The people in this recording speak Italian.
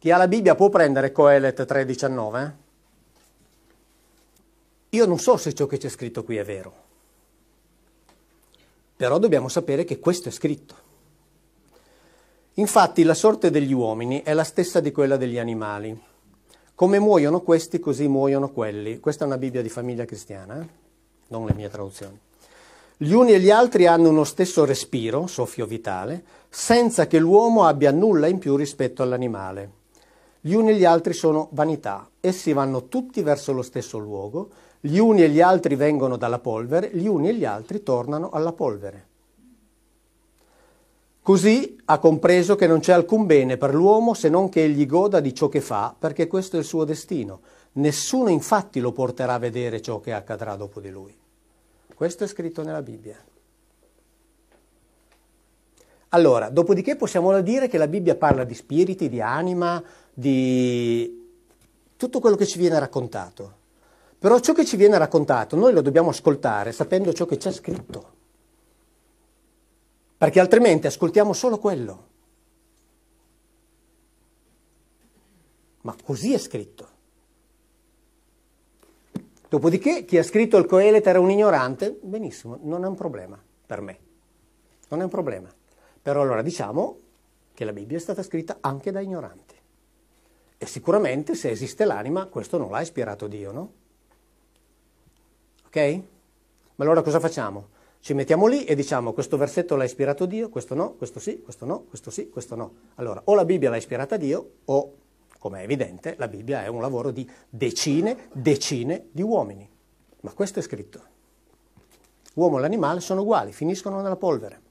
Chi ha la Bibbia può prendere Coelet 3,19? Io non so se ciò che c'è scritto qui è vero, però dobbiamo sapere che questo è scritto. Infatti la sorte degli uomini è la stessa di quella degli animali. Come muoiono questi, così muoiono quelli. Questa è una Bibbia di famiglia cristiana, eh? non le mie traduzioni. Gli uni e gli altri hanno uno stesso respiro, soffio vitale, senza che l'uomo abbia nulla in più rispetto all'animale. Gli uni e gli altri sono vanità, essi vanno tutti verso lo stesso luogo, gli uni e gli altri vengono dalla polvere, gli uni e gli altri tornano alla polvere. Così ha compreso che non c'è alcun bene per l'uomo se non che egli goda di ciò che fa, perché questo è il suo destino. Nessuno infatti lo porterà a vedere ciò che accadrà dopo di lui. Questo è scritto nella Bibbia. Allora, dopodiché possiamo dire che la Bibbia parla di spiriti, di anima, di tutto quello che ci viene raccontato. Però ciò che ci viene raccontato noi lo dobbiamo ascoltare sapendo ciò che c'è scritto. Perché altrimenti ascoltiamo solo quello. Ma così è scritto. Dopodiché chi ha scritto il Coelet era un ignorante, benissimo, non è un problema per me. Non è un problema. Però allora diciamo che la Bibbia è stata scritta anche da ignoranti. E sicuramente se esiste l'anima, questo non l'ha ispirato Dio, no? Ok? Ma allora cosa facciamo? Ci mettiamo lì e diciamo questo versetto l'ha ispirato Dio, questo no, questo sì, questo no, questo sì, questo no. Allora, o la Bibbia l'ha ispirata Dio o, come è evidente, la Bibbia è un lavoro di decine, decine di uomini. Ma questo è scritto. Uomo e l'animale sono uguali, finiscono nella polvere.